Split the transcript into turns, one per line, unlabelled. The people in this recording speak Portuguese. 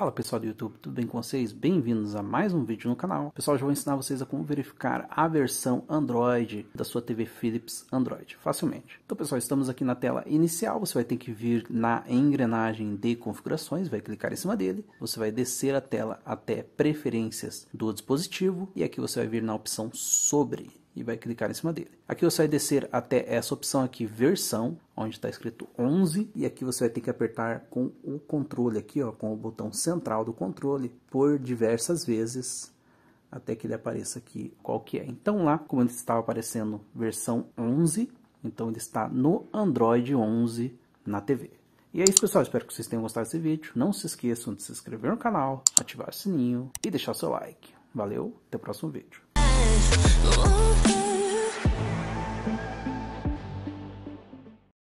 Fala pessoal do YouTube, tudo bem com vocês? Bem-vindos a mais um vídeo no canal. Pessoal, já vou ensinar vocês a como verificar a versão Android da sua TV Philips Android, facilmente. Então pessoal, estamos aqui na tela inicial, você vai ter que vir na engrenagem de configurações, vai clicar em cima dele, você vai descer a tela até preferências do dispositivo e aqui você vai vir na opção sobre e vai clicar em cima dele. Aqui você vai descer até essa opção aqui, versão, onde está escrito 11, e aqui você vai ter que apertar com o controle aqui, ó, com o botão central do controle, por diversas vezes, até que ele apareça aqui qual que é. Então lá, como ele estava aparecendo versão 11, então ele está no Android 11 na TV. E é isso, pessoal. Espero que vocês tenham gostado desse vídeo. Não se esqueçam de se inscrever no canal, ativar o sininho e deixar o seu like. Valeu, até o próximo vídeo.